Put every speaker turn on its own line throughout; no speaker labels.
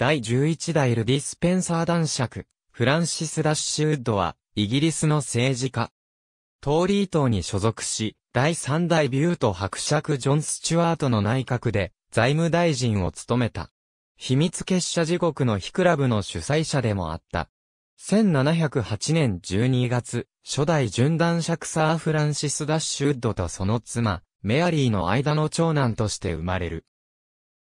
第11代ル・ディスペンサー男爵、フランシス・ダッシュウッドは、イギリスの政治家。トーリー党に所属し、第3代ビュート伯爵ジョン・スチュワートの内閣で、財務大臣を務めた。秘密結社時刻のヒクラブの主催者でもあった。1708年12月、初代準男爵サー・フランシス・ダッシュウッドとその妻、メアリーの間の長男として生まれる。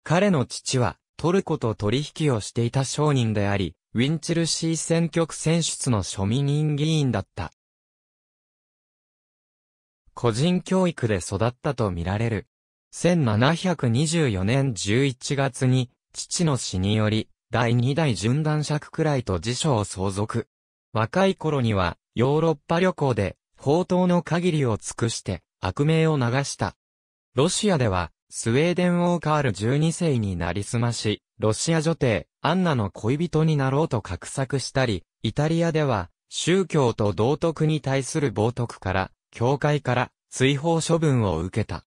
彼の父は、トルコと取引をしていた商人であり、ウィンチルシー選挙区選出の庶民院議員だった。個人教育で育ったとみられる。1724年11月に、父の死により、第2代順断尺くらいと辞書を相続。若い頃には、ヨーロッパ旅行で、宝刀の限りを尽くして、悪名を流した。ロシアでは、スウェーデン王カール12世になりすまし、ロシア女帝、アンナの恋人になろうと画策したり、イタリアでは、宗教と道徳に対する冒徳から、教会から、追放処分を受けた。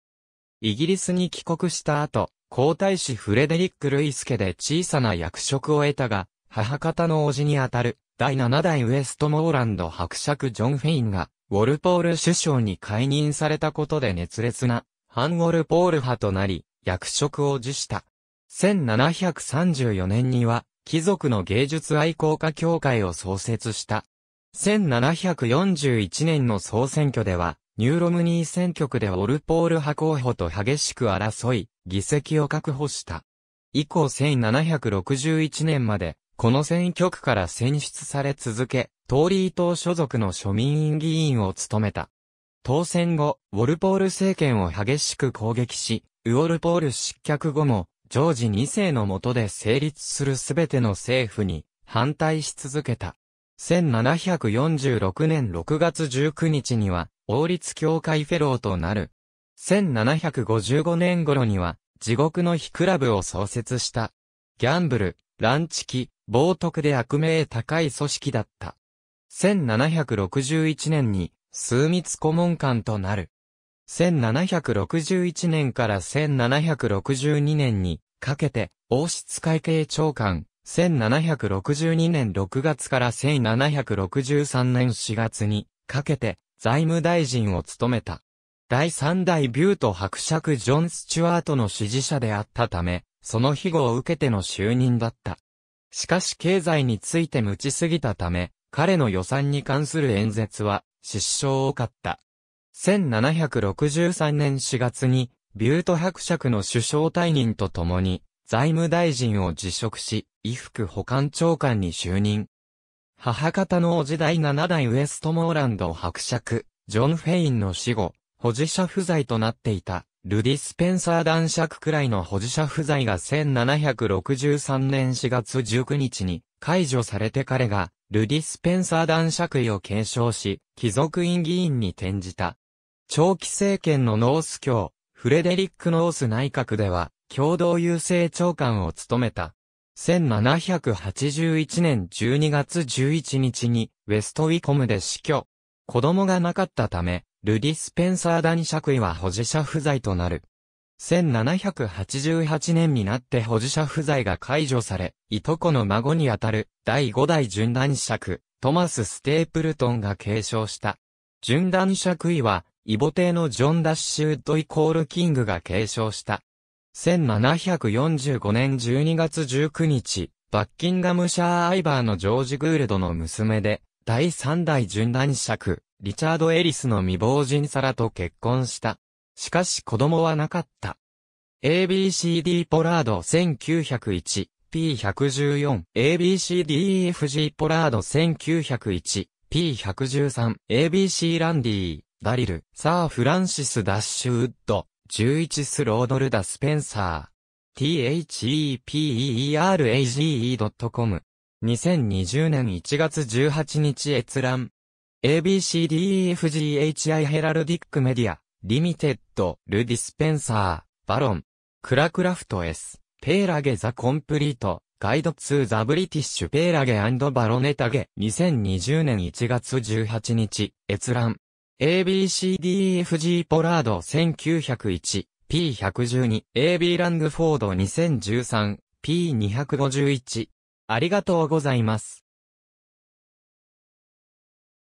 イギリスに帰国した後、皇太子フレデリック・ルイス家で小さな役職を得たが、母方の叔父にあたる、第7代ウエストモーランド伯爵ジョン・フェインが、ウォルポール首相に解任されたことで熱烈なハンゴルポール派となり、役職を辞した。1734年には、貴族の芸術愛好家協会を創設した。1741年の総選挙では、ニューロムニー選挙区でオルポール派候補と激しく争い、議席を確保した。以降1761年まで、この選挙区から選出され続け、トーリー党所属の庶民議員を務めた。当選後、ウォルポール政権を激しく攻撃し、ウォルポール失脚後も、ジョージ2世の下で成立するすべての政府に反対し続けた。1746年6月19日には、王立教会フェローとなる。1755年頃には、地獄の日クラブを創設した。ギャンブル、ランチキ、冒涜で悪名高い組織だった。1761年に枢密顧問官となる。1761年から1762年にかけて、王室会計長官、1762年6月から1763年4月にかけて財務大臣を務めた。第三代ビュート伯爵ジョン・スチュワートの支持者であったため、その庇護を受けての就任だった。しかし経済について無知すぎたため、彼の予算に関する演説は失笑を買った。1763年4月に、ビュート伯爵の首相退任とともに、財務大臣を辞職し、衣服保管長官に就任。母方のお時代7代ウエストモーランド伯爵、ジョン・フェインの死後、保持者不在となっていた、ルディ・スペンサー男爵くらいの保持者不在が1763年4月19日に解除されて彼がルディ・スペンサー男爵位を継承し、貴族院議員に転じた。長期政権のノース教、フレデリック・ノース内閣では、共同郵政長官を務めた。1781年12月11日に、ウェストウィコムで死去。子供がなかったため、ルディ・スペンサー男爵位は保持者不在となる。1788年になって保持者不在が解除され、いとこの孫にあたる第5代準者爵、トマス・ステープルトンが継承した。準者爵位は、イボ帝のジョン・ダッシュッド・イコール・キングが継承した。1745年12月19日、バッキンガムシャー・アイバーのジョージ・グールドの娘で、第3代準者爵、リチャード・エリスの未亡人サラと結婚した。しかし子供はなかった。ABCD ポラード 1901P114 ABCDEFG ポラード 1901P113 ABC ランディダリルサー・フランシス・ダッシュウッド11スロードルダ・スペンサー THEPERAGE.com 2020年1月18日閲覧 ABCDEFGHI ヘラルディックメディアリミテッド、ルディスペンサー、バロン、クラクラフト S、ペーラゲザコンプリート、ガイドツー・ザブリティッシュペーラゲバロネタゲ、2020年1月18日、閲覧。ABCDEFG ポラード1901、P112、AB ラングフォード2013、P251。ありがとうございます。